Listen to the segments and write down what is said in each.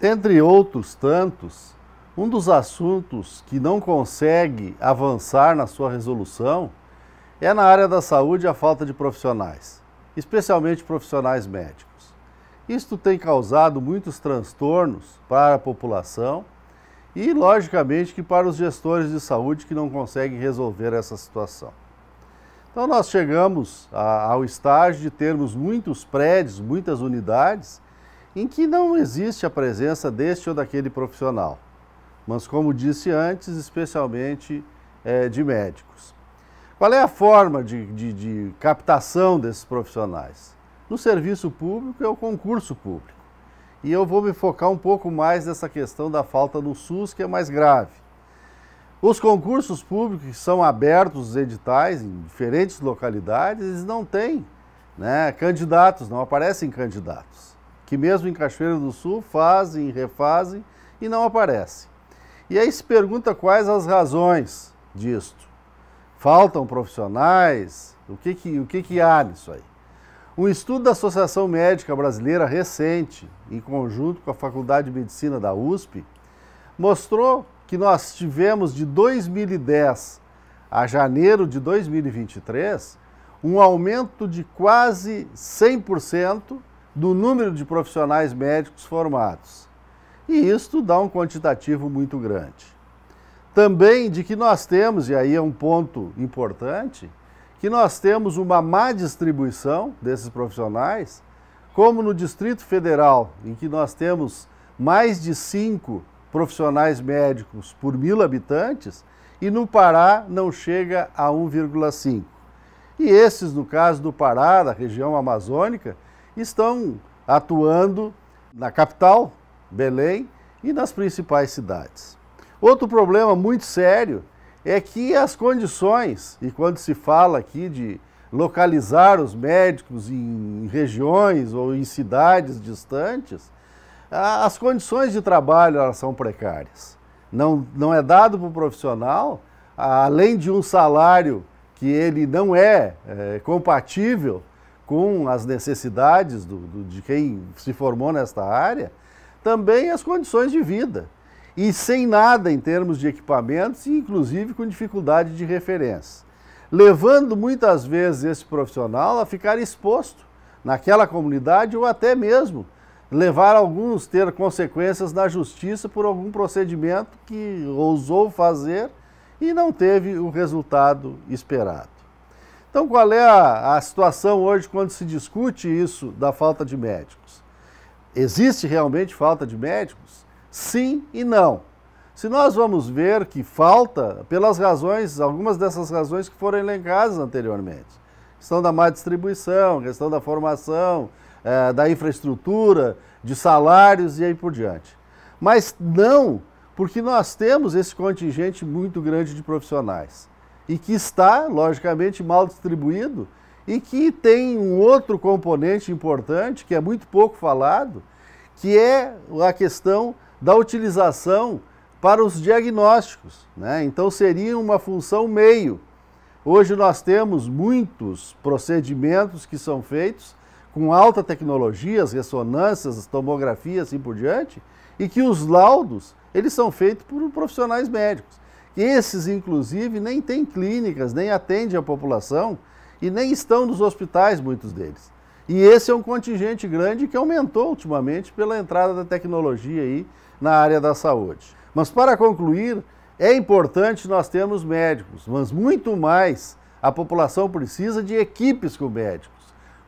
Entre outros tantos, um dos assuntos que não consegue avançar na sua resolução é na área da saúde a falta de profissionais, especialmente profissionais médicos. Isto tem causado muitos transtornos para a população e, logicamente, que para os gestores de saúde que não conseguem resolver essa situação. Então nós chegamos a, ao estágio de termos muitos prédios, muitas unidades, em que não existe a presença deste ou daquele profissional, mas como disse antes, especialmente é, de médicos. Qual é a forma de, de, de captação desses profissionais? No serviço público é o concurso público. E eu vou me focar um pouco mais nessa questão da falta no SUS, que é mais grave. Os concursos públicos que são abertos, os editais, em diferentes localidades, eles não têm né, candidatos, não aparecem candidatos. Que mesmo em Cachoeira do Sul fazem, refazem e não aparecem. E aí se pergunta quais as razões disto. Faltam profissionais? O que, que, o que, que há nisso aí? Um estudo da Associação Médica Brasileira recente, em conjunto com a Faculdade de Medicina da USP, mostrou que nós tivemos de 2010 a janeiro de 2023, um aumento de quase 100% do número de profissionais médicos formados. E isto dá um quantitativo muito grande. Também de que nós temos, e aí é um ponto importante, que nós temos uma má distribuição desses profissionais, como no Distrito Federal, em que nós temos mais de cinco profissionais médicos por mil habitantes e no Pará não chega a 1,5. E esses, no caso do Pará, da região amazônica, estão atuando na capital, Belém, e nas principais cidades. Outro problema muito sério é que as condições, e quando se fala aqui de localizar os médicos em regiões ou em cidades distantes, as condições de trabalho elas são precárias. Não, não é dado para o profissional, além de um salário que ele não é, é compatível com as necessidades do, do, de quem se formou nesta área, também as condições de vida. E sem nada em termos de equipamentos, e inclusive com dificuldade de referência. Levando muitas vezes esse profissional a ficar exposto naquela comunidade ou até mesmo levar alguns ter consequências na justiça por algum procedimento que ousou fazer e não teve o resultado esperado. Então, qual é a, a situação hoje quando se discute isso da falta de médicos? Existe realmente falta de médicos? Sim e não. Se nós vamos ver que falta, pelas razões, algumas dessas razões que foram elencadas anteriormente, questão da má distribuição, questão da formação, é, da infraestrutura, de salários e aí por diante. Mas não, porque nós temos esse contingente muito grande de profissionais e que está, logicamente, mal distribuído e que tem um outro componente importante que é muito pouco falado, que é a questão da utilização para os diagnósticos. Né? Então seria uma função meio. Hoje nós temos muitos procedimentos que são feitos com alta tecnologia, as ressonâncias, as tomografias, assim por diante, e que os laudos, eles são feitos por profissionais médicos. Esses, inclusive, nem têm clínicas, nem atendem a população e nem estão nos hospitais, muitos deles. E esse é um contingente grande que aumentou ultimamente pela entrada da tecnologia aí na área da saúde. Mas para concluir, é importante nós termos médicos, mas muito mais a população precisa de equipes com médicos.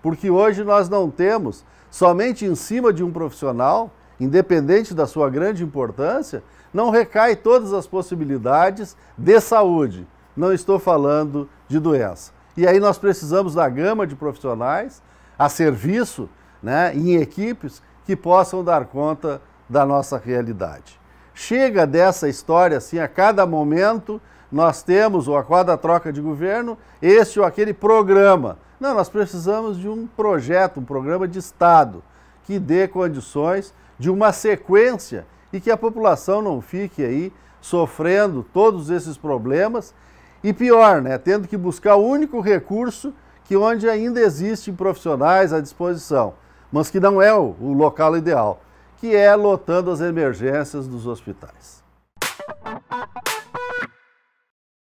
Porque hoje nós não temos, somente em cima de um profissional, independente da sua grande importância, não recai todas as possibilidades de saúde. Não estou falando de doença. E aí nós precisamos da gama de profissionais a serviço, né, em equipes que possam dar conta da nossa realidade. Chega dessa história assim, a cada momento nós temos, ou a cada troca de governo, este ou aquele programa não, nós precisamos de um projeto, um programa de Estado que dê condições de uma sequência e que a população não fique aí sofrendo todos esses problemas e pior, né, tendo que buscar o único recurso que onde ainda existem profissionais à disposição, mas que não é o, o local ideal, que é lotando as emergências dos hospitais.